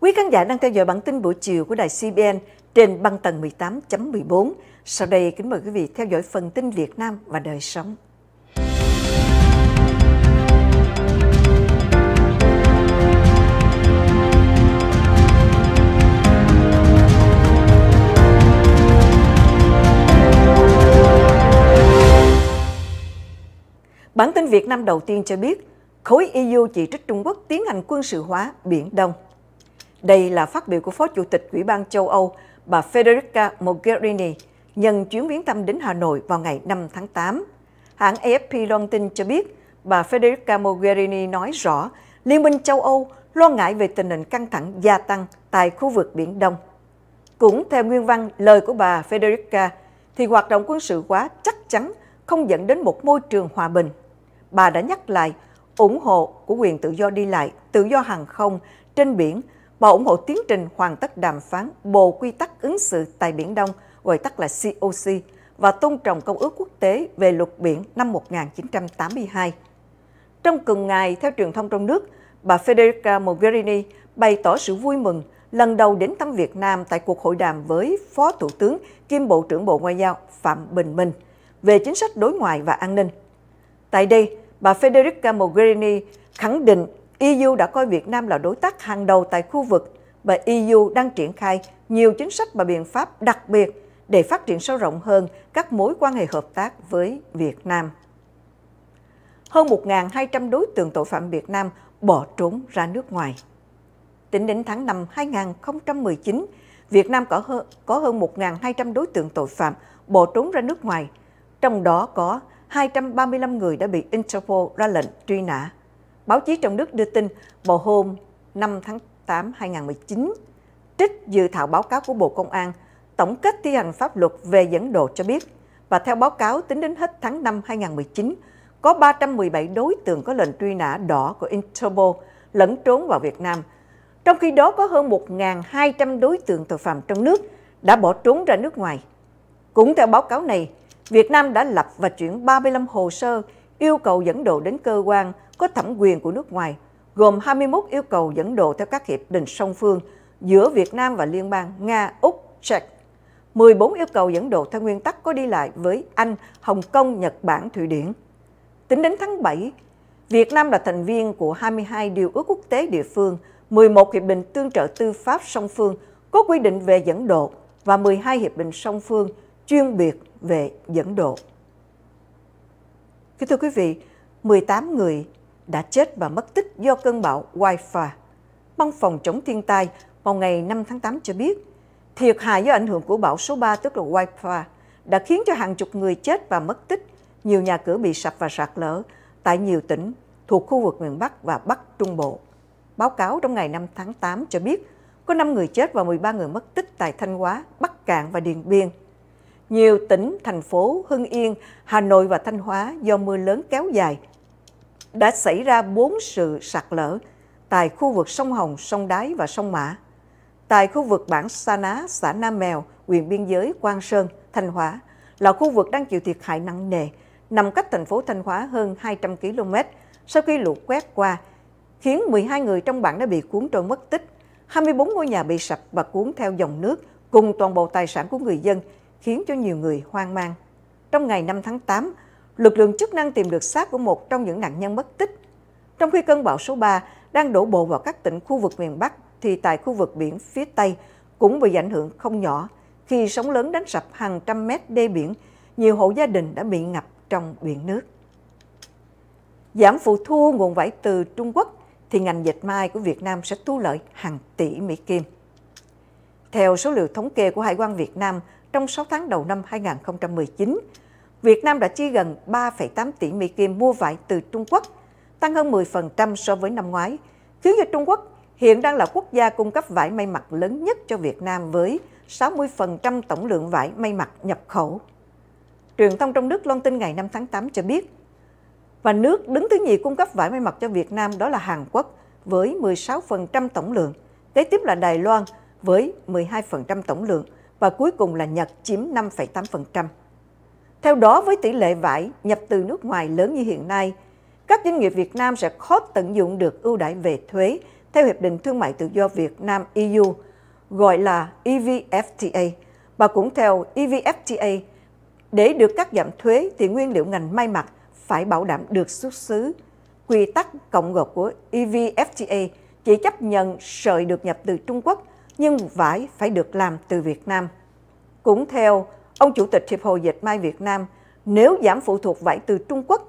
Quý khán giả đang theo dõi bản tin buổi chiều của đài CBN trên băng tầng 18.14. Sau đây kính mời quý vị theo dõi phần tin Việt Nam và đời sống. Bản tin Việt Nam đầu tiên cho biết, khối EU chỉ trích Trung Quốc tiến hành quân sự hóa Biển Đông. Đây là phát biểu của Phó Chủ tịch Ủy ban châu Âu, bà Federica Mogherini, nhân chuyến viếng thăm đến Hà Nội vào ngày 5 tháng 8. Hãng AFP loan tin cho biết, bà Federica Mogherini nói rõ Liên minh châu Âu lo ngại về tình hình căng thẳng gia tăng tại khu vực Biển Đông. Cũng theo nguyên văn lời của bà Federica, thì hoạt động quân sự hóa chắc chắn không dẫn đến một môi trường hòa bình bà đã nhắc lại ủng hộ của quyền tự do đi lại, tự do hàng không trên biển. Bà ủng hộ tiến trình hoàn tất đàm phán Bộ Quy tắc ứng xử tại Biển Đông, gọi tắt là COC, và tôn trọng Công ước quốc tế về luật biển năm 1982. Trong cùng ngày, theo truyền thông trong nước, bà Federica Mogherini bày tỏ sự vui mừng lần đầu đến thăm Việt Nam tại cuộc hội đàm với Phó Thủ tướng kiêm Bộ trưởng Bộ Ngoại giao Phạm Bình Minh về chính sách đối ngoại và an ninh. Tại đây, bà Federica Mogherini khẳng định EU đã coi Việt Nam là đối tác hàng đầu tại khu vực và EU đang triển khai nhiều chính sách và biện pháp đặc biệt để phát triển sâu rộng hơn các mối quan hệ hợp tác với Việt Nam. Hơn 1.200 đối tượng tội phạm Việt Nam bỏ trốn ra nước ngoài. Tính đến tháng năm 2019, Việt Nam có hơn, có hơn 1.200 đối tượng tội phạm bỏ trốn ra nước ngoài, trong đó có 235 người đã bị Interpol ra lệnh truy nã. Báo chí trong nước đưa tin vào hôm 5 tháng 8 2019, trích dự thảo báo cáo của Bộ Công an tổng kết thi hành pháp luật về dẫn độ cho biết, và theo báo cáo tính đến hết tháng 5 2019, có 317 đối tượng có lệnh truy nã đỏ của Interpol lẫn trốn vào Việt Nam. Trong khi đó có hơn 1.200 đối tượng tội phạm trong nước đã bỏ trốn ra nước ngoài. Cũng theo báo cáo này, Việt Nam đã lập và chuyển 35 hồ sơ yêu cầu dẫn độ đến cơ quan có thẩm quyền của nước ngoài, gồm 21 yêu cầu dẫn độ theo các hiệp định song phương giữa Việt Nam và Liên bang Nga, Úc, Czech. 14 yêu cầu dẫn độ theo nguyên tắc có đi lại với Anh, Hồng Kông, Nhật Bản, Thụy Điển. Tính đến tháng 7, Việt Nam là thành viên của 22 điều ước quốc tế địa phương, 11 hiệp định tương trợ tư pháp song phương có quy định về dẫn độ và 12 hiệp định song phương chuyên biệt về dẫn độ. Kính thưa quý vị, 18 người đã chết và mất tích do cơn bão Waifa. Ban phòng chống thiên tai vào ngày 5 tháng 8 cho biết, thiệt hại do ảnh hưởng của bão số 3 tức là Waifa đã khiến cho hàng chục người chết và mất tích, nhiều nhà cửa bị sập và sạt lở tại nhiều tỉnh thuộc khu vực miền Bắc và Bắc Trung Bộ. Báo cáo trong ngày 5 tháng 8 cho biết có 5 người chết và 13 người mất tích tại Thanh Hóa, Bắc Cạn và Điền Biên nhiều tỉnh, thành phố Hưng Yên, Hà Nội và Thanh Hóa do mưa lớn kéo dài đã xảy ra 4 sự sạt lở tại khu vực sông Hồng, sông Đáy và sông Mã. Tại khu vực bản Sa Ná, xã Nam Mèo, huyện biên giới Quang Sơn, Thanh Hóa là khu vực đang chịu thiệt hại nặng nề, nằm cách thành phố Thanh Hóa hơn 200 km sau khi lũ quét qua, khiến 12 người trong bản đã bị cuốn trôi mất tích, 24 ngôi nhà bị sập và cuốn theo dòng nước cùng toàn bộ tài sản của người dân khiến cho nhiều người hoang mang. Trong ngày 5 tháng 8, lực lượng chức năng tìm được xác của một trong những nạn nhân mất tích. Trong khi cơn bão số 3 đang đổ bộ vào các tỉnh khu vực miền Bắc, thì tại khu vực biển phía Tây cũng bị ảnh hưởng không nhỏ khi sóng lớn đánh sập hàng trăm mét đê biển, nhiều hộ gia đình đã bị ngập trong biển nước. Giảm phụ thu nguồn vải từ Trung Quốc thì ngành dệt may của Việt Nam sẽ thu lợi hàng tỷ Mỹ Kim. Theo số liệu thống kê của Hải quan Việt Nam, trong 6 tháng đầu năm 2019, Việt Nam đã chi gần 3,8 tỷ Mỹ Kim mua vải từ Trung Quốc, tăng hơn 10% so với năm ngoái, khiến cho Trung Quốc hiện đang là quốc gia cung cấp vải may mặc lớn nhất cho Việt Nam với 60% tổng lượng vải may mặc nhập khẩu. Truyền thông trong nước loan tin ngày 5 tháng 8 cho biết, và nước đứng thứ nhì cung cấp vải may mặc cho Việt Nam đó là Hàn Quốc với 16% tổng lượng, kế tiếp là Đài Loan với 12% tổng lượng, và cuối cùng là Nhật chiếm 5,8%. Theo đó, với tỷ lệ vải nhập từ nước ngoài lớn như hiện nay, các doanh nghiệp Việt Nam sẽ khó tận dụng được ưu đãi về thuế theo Hiệp định Thương mại Tự do Việt Nam EU, gọi là EVFTA, và cũng theo EVFTA, để được cắt giảm thuế thì nguyên liệu ngành may mặc phải bảo đảm được xuất xứ. Quy tắc cộng gộp của EVFTA chỉ chấp nhận sợi được nhập từ Trung Quốc nhưng vải phải được làm từ Việt Nam. Cũng theo ông Chủ tịch Hiệp hội Dệt May Việt Nam, nếu giảm phụ thuộc vải từ Trung Quốc,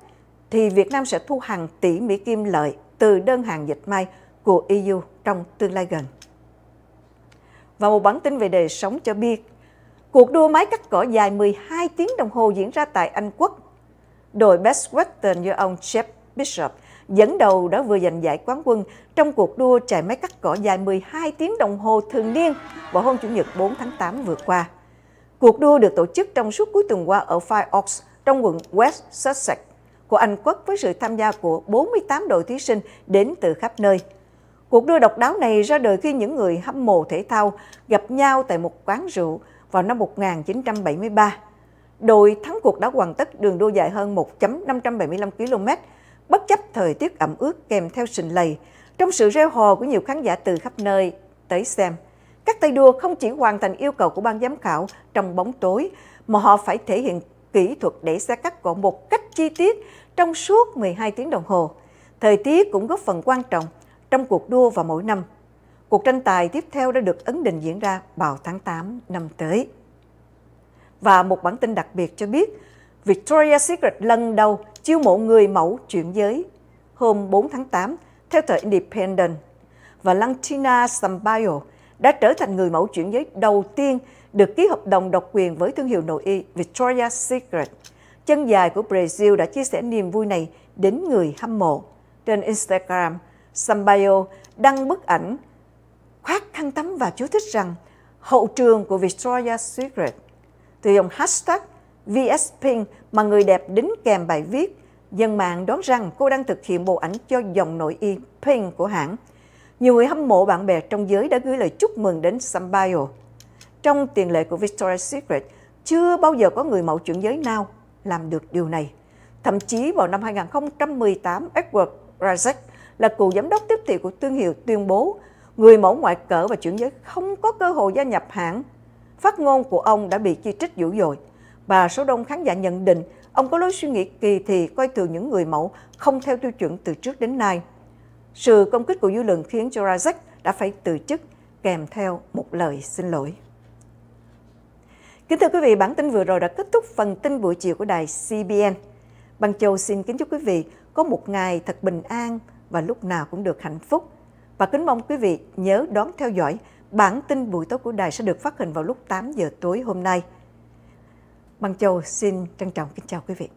thì Việt Nam sẽ thu hàng tỷ Mỹ kim lợi từ đơn hàng dệt may của EU trong tương lai gần. Và một bản tin về đời sống cho biết, cuộc đua máy cắt cỏ dài 12 tiếng đồng hồ diễn ra tại Anh Quốc. Đội Best Western do ông Jeff Bishop – dẫn đầu đã vừa giành giải quán quân trong cuộc đua chạy máy cắt cỏ dài 12 tiếng đồng hồ thường niên vào hôm Chủ nhật 4 tháng 8 vừa qua. Cuộc đua được tổ chức trong suốt cuối tuần qua ở Five Oaks trong quận West Sussex của Anh Quốc với sự tham gia của 48 đội thí sinh đến từ khắp nơi. Cuộc đua độc đáo này ra đời khi những người hâm mộ thể thao gặp nhau tại một quán rượu vào năm 1973. Đội thắng cuộc đã hoàn tất đường đua dài hơn 1.575 km bất chấp thời tiết ẩm ướt kèm theo sình lầy, trong sự reo hò của nhiều khán giả từ khắp nơi tới xem. Các tay đua không chỉ hoàn thành yêu cầu của ban giám khảo trong bóng tối, mà họ phải thể hiện kỹ thuật để xe cắt cỏ một cách chi tiết trong suốt 12 tiếng đồng hồ. Thời tiết cũng góp phần quan trọng trong cuộc đua vào mỗi năm. Cuộc tranh tài tiếp theo đã được ấn định diễn ra vào tháng 8 năm tới. Và một bản tin đặc biệt cho biết, Victoria's Secret lần đầu chiêu mộ người mẫu chuyển giới hôm 4 tháng 8 theo tờ Independent. Và Lantina Sampaio đã trở thành người mẫu chuyển giới đầu tiên được ký hợp đồng độc quyền với thương hiệu nội y Victoria's Secret. Chân dài của Brazil đã chia sẻ niềm vui này đến người hâm mộ. Trên Instagram, Sampaio đăng bức ảnh khoác khăn tắm và chú thích rằng hậu trường của Victoria's Secret. Từ dòng hashtag VS Pink mà người đẹp đính kèm bài viết. Dân mạng đoán rằng cô đang thực hiện bộ ảnh cho dòng nội y Pink của hãng. Nhiều người hâm mộ bạn bè trong giới đã gửi lời chúc mừng đến Sambayo. Trong tiền lệ của Victoria's Secret, chưa bao giờ có người mẫu chuyển giới nào làm được điều này. Thậm chí vào năm 2018, Edward Razek là cựu giám đốc tiếp thị của thương hiệu tuyên bố người mẫu ngoại cỡ và chuyển giới không có cơ hội gia nhập hãng. Phát ngôn của ông đã bị chỉ trích dữ dội và số đông khán giả nhận định ông có lối suy nghĩ kỳ thị coi thường những người mẫu không theo tiêu chuẩn từ trước đến nay. Sự công kích của dư luận khiến cho Rajak đã phải từ chức kèm theo một lời xin lỗi. Kính thưa quý vị, bản tin vừa rồi đã kết thúc phần tin buổi chiều của đài CBN. Bằng Châu xin kính chúc quý vị có một ngày thật bình an và lúc nào cũng được hạnh phúc. Và kính mong quý vị nhớ đón theo dõi bản tin buổi tối của đài sẽ được phát hình vào lúc 8 giờ tối hôm nay. Băng Châu xin trân trọng kính chào quý vị.